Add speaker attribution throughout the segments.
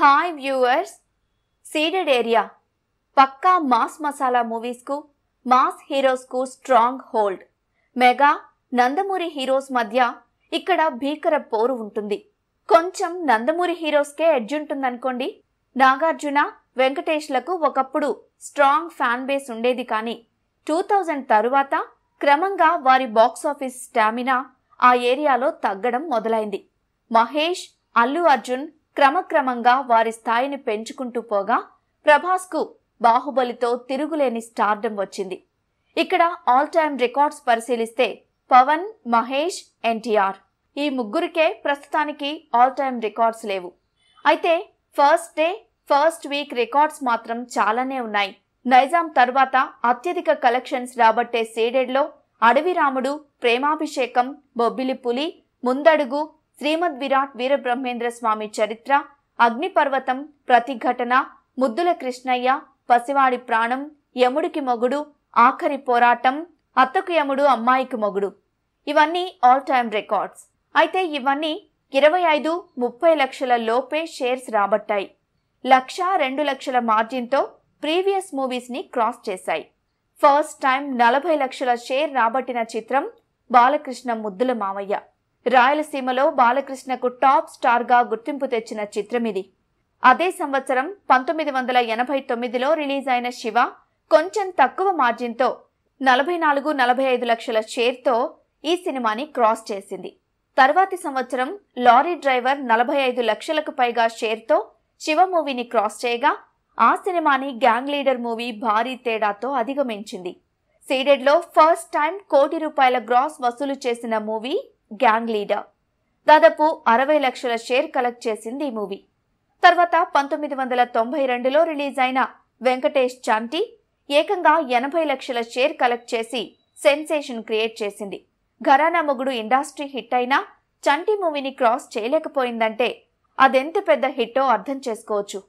Speaker 1: hi viewers Ceded area పక్కా mass మసాలా మూవీస్కు మాస్ హీరోస్కు strong hold mega Nandamuri heroes మధ్య ఇక్కడ భీకర పోరు ఉంటుంది కొంచెం నందమూరి హీరోస్కే ఎడ్జ్ ఉంటుందనుకోండి నాగార్జున వెంకటేష్లకు ఒకప్పుడు స్ట్రాంగ్ ఫ్యాన్ బేస్ ఉండేది కానీ టూ థౌజండ్ తరువాత క్రమంగా వారి బాక్సాఫీస్ స్టామినా ఆ ఏరియాలో తగ్గడం మొదలైంది మహేష్ అల్లు అర్జున్ క్రమక్రమంగా వారి స్థాయిని పెంచుకుంటూ పోగా ప్రభాస్కు బాహుబలితో తిరుగులేని స్టార్డం వచ్చింది ఇక్కడ ఆల్ టైమ్ రికార్డ్స్ పరిశీలిస్తే పవన్ మహేష్ ఎన్టీఆర్ ఈ ముగ్గురికే ప్రస్తుతానికి ఆల్ టైమ్ రికార్డ్స్ లేవు అయితే first day first week records మాత్రం చాలానే ఉన్నాయి నైజాం తర్వాత అత్యధిక కలెక్షన్స్ రాబట్టే సీడెడ్లో అడవి రాముడు ప్రేమాభిషేకం బొబ్బిలి పులి ముందడుగు శ్రీమద్ విరాట్ వీరబ్రహ్మేంద్ర స్వామి చరిత్ర అగ్నిపర్వతం ప్రతిఘటన ముద్దుల కృష్ణయ్య పసివాడి ప్రాణం యముడికి మొగుడు ఆఖరి పోరాటం అత్తకు యముడు అమ్మాయికి మొగుడు ఇవన్నీ ఆల్ టైమ్ రికార్డ్స్ అయితే ఇవన్నీ ఇరవై ఐదు ముప్పై లక్షల లోపే షేర్స్ రాబట్టాయి లక్ష రెండు లక్షల మార్జిన్తో ప్రీవియస్ మూవీస్ని క్రాస్ చేశాయి ఫస్ట్ టైం నలభై లక్షల షేర్ రాబట్టిన చిత్రం బాలకృష్ణ ముద్దుల మావయ్య రాయలసీమలో బాలకృష్ణకు టాప్ స్టార్గా గుర్తింపు తెచ్చిన చిత్రం ఇది అదే సంవత్సరం పంతొమ్మిది వందల ఎనభై తొమ్మిదిలో రిలీజ్ అయిన శివ కొంచెం తక్కువ మార్జిన్తో నలభై నాలుగు నలభై ఐదు లక్షల షేర్తో ఈ సినిమాని క్రాస్ చేసింది తర్వాతి సంవత్సరం లారీ డ్రైవర్ నలభై ఐదు లక్షలకు పైగా షేర్తో శివ మూవీని క్రాస్ చేయగా ఆ సినిమాని గ్యాంగ్ లీడర్ మూవీ భారీ తేడాతో అధిగమించింది సీడెడ్లో ఫస్ట్ టైం కోటి రూపాయల గ్రాస్ వసూలు చేసిన మూవీ గ్యాంగ్ లీడర్ దాదాపు అరవై లక్షల షేర్ కలెక్ట్ చేసింది ఈ మూవీ తర్వాత పంతొమ్మిది వందల తొంభై రెండులో రిలీజ్ అయిన వెంకటేష్ చాంటీ ఏకంగా ఎనభై లక్షల షేర్ కలెక్ట్ చేసి సెన్సేషన్ క్రియేట్ చేసింది ఘరానా మొగుడు ఇండస్ట్రీ హిట్ అయినా చంటి మూవీని క్రాస్ చేయలేకపోయిందంటే అదెంత పెద్ద హిట్టో అర్థం చేసుకోవచ్చు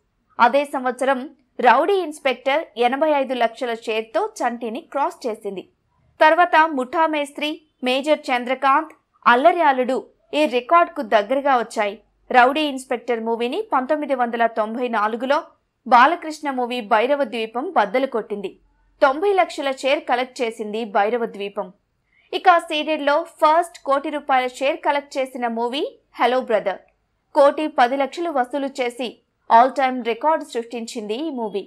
Speaker 1: అదే సంవత్సరం రౌడీ ఇన్స్పెక్టర్ ఎనభై ఐదు లక్షల షేర్తో చంటిని క్రాస్ చేసింది తర్వాత ముఠా మేస్త్రి మేజర్ చంద్రకాంత్ అల్లరి అల్లుడు ఈ రికార్డ్కు దగ్గరగా వచ్చాయి రౌడీ ఇన్స్పెక్టర్ మూవీని పంతొమ్మిది వందల తొంభై నాలుగులో బాలకృష్ణ మూవీ భైరవ ద్వీపం బద్దలు కొట్టింది తొంభై లక్షల షేర్ కలెక్ట్ చేసింది భైరవ ద్వీపం ఇక సీరియడ్లో ఫస్ట్ కోటి రూపాయల షేర్ కలెక్ట్ చేసిన మూవీ హలో బ్రదర్ కోటి పది లక్షలు వసూలు చేసి ఆల్ టైమ్ రికార్డు సృష్టించింది ఈ మూవీ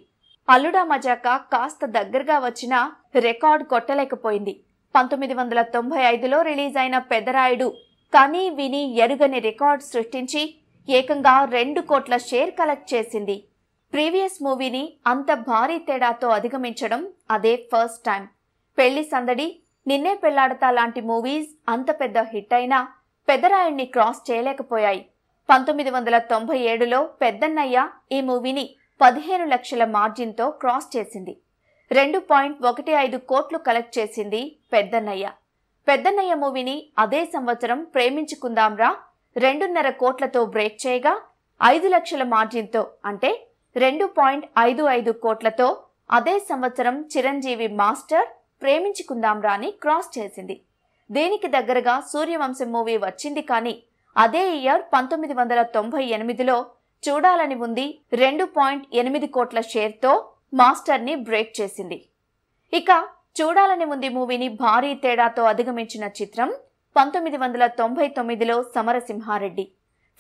Speaker 1: అల్లుడా మజాక కాస్త దగ్గరగా వచ్చినా రికార్డ్ కొట్టలేకపోయింది పంతొమ్మిది వందల తొంభై ఐదులో రిలీజ్ అయిన పెదరాయుడు కనీ విని ఎరుగని రికార్డ్ సృష్టించి ఏకంగా రెండు కోట్ల షేర్ కలెక్ట్ చేసింది ప్రీవియస్ మూవీని అంత భారీ తేడాతో అధిగమించడం అదే ఫస్ట్ టైం పెళ్లి సందడి నిన్నే పెళ్లాడతా లాంటి మూవీస్ అంత పెద్ద హిట్ అయినా పెదరాయుణ్ణి క్రాస్ చేయలేకపోయాయి పంతొమ్మిది వందల తొంభై ఏడులో పెద్దన్నయ్య ఈ మూవీని పదిహేను లక్షల మార్జిన్తో క్రాస్ చేసింది రెండు పాయింట్ ఒకటి ఐదు కోట్లు కలెక్ట్ చేసింది పెద్దన్నయ్య పెద్దన్నయ్య మూవీని అదే సంవత్సరం రా రెండున్నర కోట్లతో బ్రేక్ చేయగా ఐదు లక్షల మార్జిన్తో అంటే రెండు పాయింట్ ఐదు ఐదు కోట్లతో అదే సంవత్సరం చిరంజీవి మాస్టర్ ప్రేమించుకుందాంరా అని క్రాస్ చేసింది దీనికి దగ్గరగా సూర్యవంశం మూవీ వచ్చింది కానీ అదే ఇయర్ పంతొమ్మిది వందల తొంభై ఎనిమిదిలో చూడాలని ఉంది రెండు పాయింట్ ఎనిమిది కోట్ల షేర్తో మాస్టర్ని బ్రేక్ చేసింది ఇక చూడాలని ఉంది మూవీని భారీ తేడాతో అధిగమించిన చిత్రం పంతొమ్మిది వందల తొంభై తొమ్మిదిలో సమరసింహారెడ్డి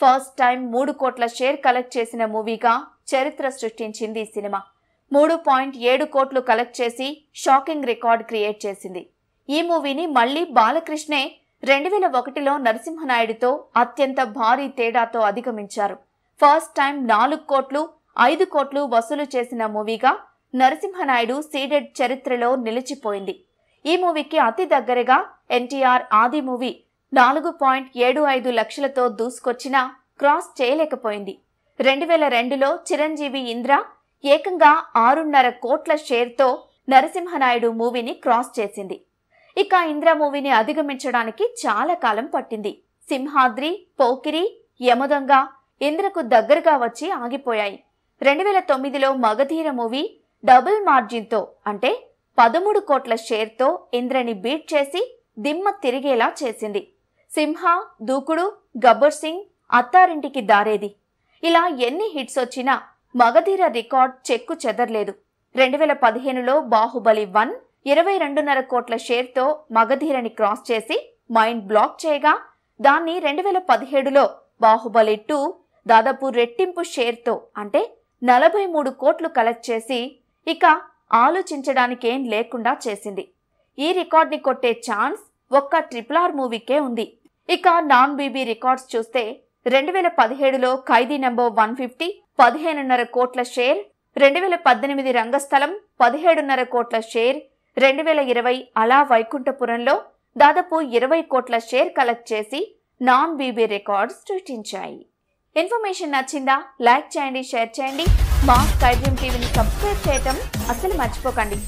Speaker 1: ఫస్ట్ టైం మూడు కోట్ల షేర్ కలెక్ట్ చేసిన మూవీగా చరిత్ర సృష్టించింది ఈ సినిమా మూడు పాయింట్ ఏడు కోట్లు కలెక్ట్ చేసి షాకింగ్ రికార్డ్ క్రియేట్ చేసింది ఈ మూవీని మళ్లీ బాలకృష్ణే రెండు వేల ఒకటిలో నరసింహనాయుడితో అత్యంత భారీ తేడాతో అధిగమించారు ఫస్ట్ టైం నాలుగు కోట్లు ఐదు కోట్లు వసూలు చేసిన మూవీగా నరసింహనాయుడు సీడెడ్ చరిత్రలో నిలిచిపోయింది ఈ మూవీకి అతి దగ్గరగా ఎన్టీఆర్ ఆది మూవీ నాలుగు పాయింట్ ఏడు ఐదు లక్షలతో దూసుకొచ్చినా క్రాస్ చేయలేకపోయింది రెండు వేల రెండులో చిరంజీవి ఇంద్ర ఏకంగా ఆరున్నర కోట్ల షేర్తో నరసింహనాయుడు మూవీని క్రాస్ చేసింది ఇక ఇంద్ర మూవీని అధిగమించడానికి చాలా కాలం పట్టింది సింహాద్రి పోకిరి యమదొంగ ఇంద్రకు దగ్గరగా వచ్చి ఆగిపోయాయి రెండు వేల తొమ్మిదిలో మగధీర మూవీ డబుల్ మార్జిన్తో అంటే పదమూడు కోట్ల షేర్తో ఇంద్రని బీట్ చేసి దిమ్మ తిరిగేలా చేసింది సింహ దూకుడు గబ్బర్ సింగ్ అత్తారింటికి దారేది ఇలా ఎన్ని హిట్స్ వచ్చినా మగధీర రికార్డ్ చెక్కు చెదరలేదు రెండు వేల పదిహేనులో బాహుబలి వన్ ఇరవై రెండున్నర కోట్ల షేర్తో మగధీరని క్రాస్ చేసి మైండ్ బ్లాక్ చేయగా దాన్ని రెండు వేల పదిహేడులో బాహుబలి టూ దాదాపు రెట్టింపు షేర్తో అంటే నలభై మూడు కోట్లు కలెక్ట్ చేసి ఇక ఆలోచించడానికేం లేకుండా చేసింది ఈ రికార్డ్ని కొట్టే ఛాన్స్ ఒక్క ట్రిపుల్ ఆర్ మూవీకే ఉంది ఇక నాన్ బీబీ రికార్డ్స్ చూస్తే రెండు వేల పదిహేడులో ఖైదీ నెంబర్ వన్ ఫిఫ్టీ పదిహేనున్నర కోట్ల షేర్ రెండు వేల పద్దెనిమిది రంగస్థలం పదిహేడున్నర కోట్ల షేర్ రెండు వేల ఇరవై అలా వైకుంఠపురంలో దాదాపు ఇరవై కోట్ల షేర్ కలెక్ట్ చేసి నాన్ బీబీ రికార్డ్స్ సృష్టించాయి ఇన్ఫర్మేషన్ నచ్చిందా లైక్ చేయండి షేర్ చేయండి మా స్కైడ్రీమ్ టీవీని సబ్స్క్రైబ్ చేయటం అస్సలు మర్చిపోకండి